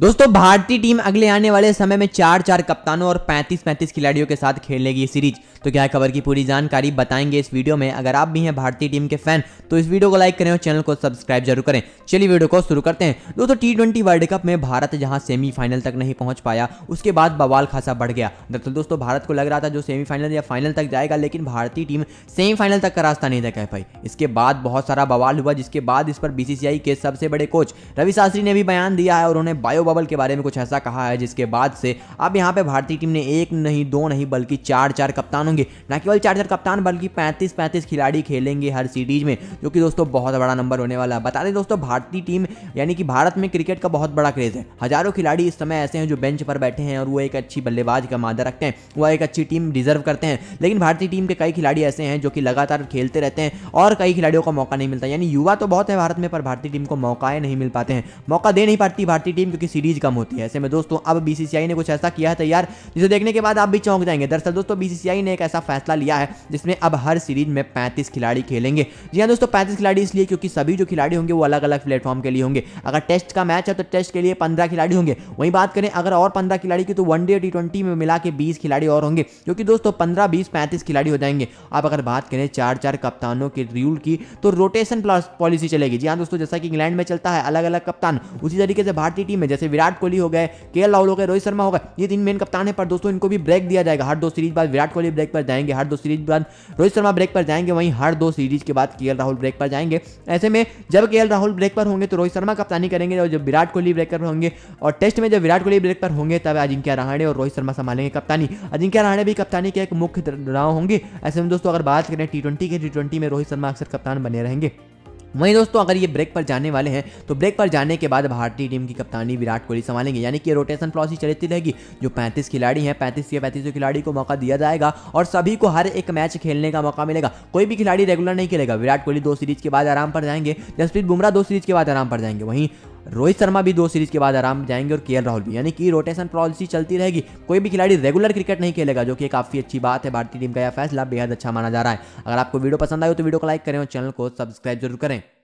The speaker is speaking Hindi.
दोस्तों भारतीय टीम अगले आने वाले समय में चार चार कप्तानों और 35-35 खिलाड़ियों के साथ की सीरीज तो क्या खबर की पूरी जानकारी बताएंगे इस वीडियो में अगर आप भी हैं भारतीय टीम के फैन तो इस वीडियो को लाइक करें और चैनल को सब्सक्राइब जरूर करें चलिए वीडियो को शुरू करते हैं दोस्तों टी वर्ल्ड कप में भारत जहां सेमीफाइनल तक नहीं पहुंच पाया उसके बाद बवाल खासा बढ़ गया दरअसल दोस्तों भारत को लग रहा था जो सेमीफाइनल या फाइनल तक जाएगा लेकिन भारतीय टीम सेमीफाइनल तक का रास्ता नहीं देखा पाई इसके बाद बहुत सारा बवाल हुआ जिसके बाद इस पर बीसीसीआई के सबसे बड़े कोच रवि शास्त्री ने भी बयान दिया है और उन्होंने बायो बबल के बारे में कुछ ऐसा कहा है जिसके बाद से अब यहाँ पे भारतीय टीम ने एक नहीं दो नहीं बल्कि चार चार कप्तान होंगे न केवल चार चार कप्तान बल्कि पैंतीस पैंतीस खिलाड़ी खेलेंगे हर सीरीज में जो कि दोस्तों बहुत बड़ा नंबर होने वाला है बता दें दोस्तों भारतीय टीम यानी कि भारत में क्रिकेट का बहुत बड़ा क्रेज है हजारों खिलाड़ी इस समय ऐसे हैं जो बेंच पर बैठे हैं और वो एक अच्छी बल्लेबाज का मादा रखते हैं वो एक अच्छी टीम डिजर्व करते हैं लेकिन भारतीय टीम के कई खिलाड़ी ऐसे हैं जो कि लगातार खेलते रहते हैं और कई खिलाड़ियों को मौका नहीं मिलता यानी युवा तो बहुत है भारत में पर भारतीय टीम को मौकाएं नहीं मिल पाते हैं मौका दे नहीं पाती भारतीय टीम क्योंकि सीरीज कम होती है ऐसे में दोस्तों अब बीसीसीआई ने कुछ ऐसा किया है तैयार जिसे देखने के बाद आप भी चौंक जाएंगे दरअसल दोस्तों बीसीसीआई ने एक ऐसा फैसला लिया है जिसमें अब हर सीरीज में पैंतीस खिलाड़ी खेलेंगे जी हाँ दोस्तों पैंतीस खिलाड़ी इसलिए क्योंकि सभी जो खिलाड़ी होंगे वो अलग अलग प्लेटफॉर्म के लिए होंगे अगर टेस्ट का मैच है तो टेस्ट के लिए पंद्रह खिलाड़ी होंगे वहीं बात करें अगर और पंद्रह खिलाड़ी की तो वनडे और टी में मिला के बीस खिलाड़ी और होंगे क्योंकि दोस्तों पंद्रह बीस पैंतीस खिलाड़ी हो जाएंगे अब अगर बात करें चार चार कप्तानों के रूल की तो रोटेशन पॉलिसी चलेगी जी हाँ दोस्तों जैसा कि इंग्लैंड में चलता है अलग अलग कप्तान उसी तरीके से भारतीय टीम में जैसे विराट कोहली हो गए के राहुल हो गए रोहित शर्मा हो गए ये तीन मेन कप्तान है पर दोस्तों इनको भी ब्रेक दिया जाएगा हर दो सीरीज बाद विराट कोहली ब्रेक पर जाएंगे हर दो सीरीज बाद रोहित शर्मा ब्रेक पर जाएंगे वहीं हर दो सीरीज के बाद के राहुल ब्रेक पर जाएंगे ऐसे में जब के राहुल ब्रेक पर होंगे तो रोहित शर्मा कप्तानी करेंगे और जब विराट कोहली ब्रेक पर होंगे और टेस्ट में जब विराट कोहली ब्रेक पर होंगे तब अजिंक्य रहाणे और रोहित शर्मा संभालेंगे कप्तानी अजिंक्य रहाणे भी कप्तानी के एक मुख्य राव होंगे ऐसे में दोस्तों अगर बात करें टी ट्वेंटी के टी ट्वेंटी में रोहित शर्मा अक्सर कप्तान बने रहेंगे वहीं दोस्तों अगर ये ब्रेक पर जाने वाले हैं तो ब्रेक पर जाने के बाद भारतीय टीम की कप्तानी विराट कोहली संभालेंगे यानी कि रोटेशन पॉलिसी चलती रहेगी जो 35 खिलाड़ी हैं 35 या पैंतीस खिलाड़ी को मौका दिया जाएगा और सभी को हर एक मैच खेलने का मौका मिलेगा कोई भी खिलाड़ी रेगुलर नहीं खेलेगा विराट कोहली दो सीरीज के बाद आराम पर जाएंगे जसप्रीत बुमराह दो सीरीज के बाद आराम पर जाएंगे वहीं रोहित शर्मा भी दो सीरीज के बाद आराम जाएंगे और के राहुल भी यानी कि रोटेशन पॉलिसी चलती रहेगी कोई भी खिलाड़ी रेगुलर क्रिकेट नहीं खेलेगा जो कि काफी अच्छी बात है भारतीय टीम का यह फैसला बेहद अच्छा माना जा रहा है अगर आपको वीडियो पसंद आए तो वीडियो को लाइक करें और चैनल को सब्सक्राइब जरूर करें